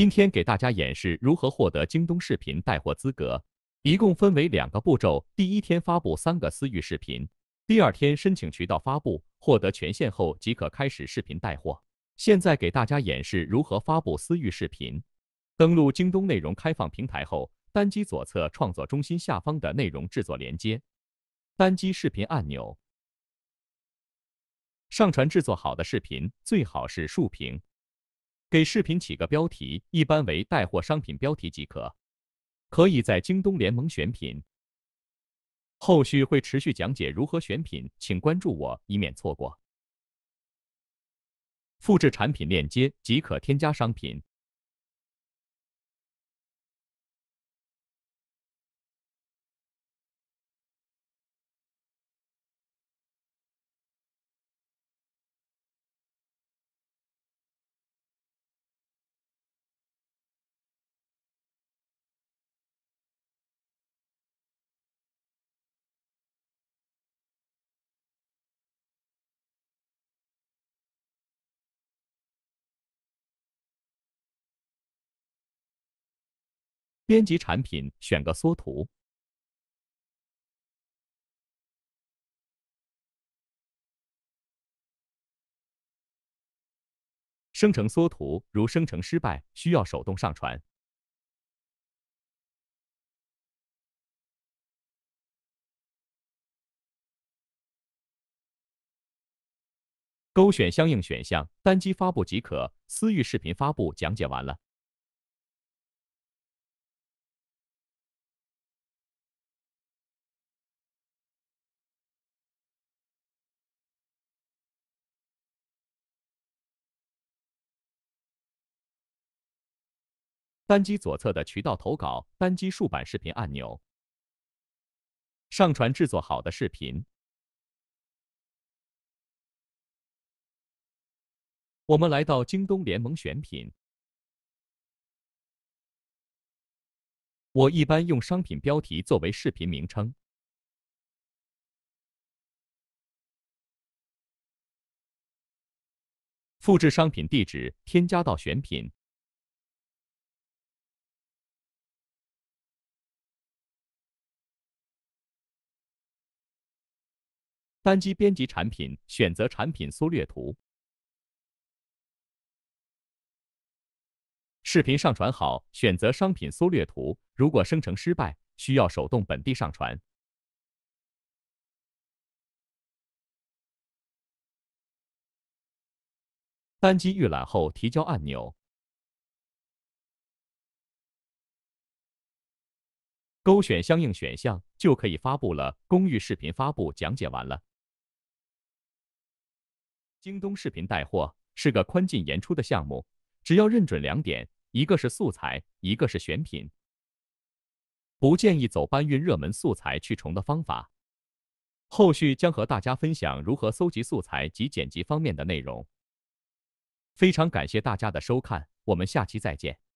今天给大家演示如何获得京东视频带货资格，一共分为两个步骤。第一天发布三个私域视频，第二天申请渠道发布，获得权限后即可开始视频带货。现在给大家演示如何发布私域视频。登录京东内容开放平台后，单击左侧创作中心下方的内容制作连接，单击视频按钮，上传制作好的视频，最好是竖屏。给视频起个标题，一般为带货商品标题即可。可以在京东联盟选品，后续会持续讲解如何选品，请关注我，以免错过。复制产品链接即可添加商品。编辑产品，选个缩图，生成缩图。如生成失败，需要手动上传。勾选相应选项，单击发布即可。私域视频发布讲解完了。单击左侧的渠道投稿，单击竖版视频按钮，上传制作好的视频。我们来到京东联盟选品，我一般用商品标题作为视频名称，复制商品地址，添加到选品。单击编辑产品，选择产品缩略图。视频上传好，选择商品缩略图。如果生成失败，需要手动本地上传。单击预览后提交按钮，勾选相应选项，就可以发布了。公寓视频发布讲解完了。京东视频带货是个宽进严出的项目，只要认准两点，一个是素材，一个是选品。不建议走搬运热门素材去重的方法。后续将和大家分享如何搜集素材及剪辑方面的内容。非常感谢大家的收看，我们下期再见。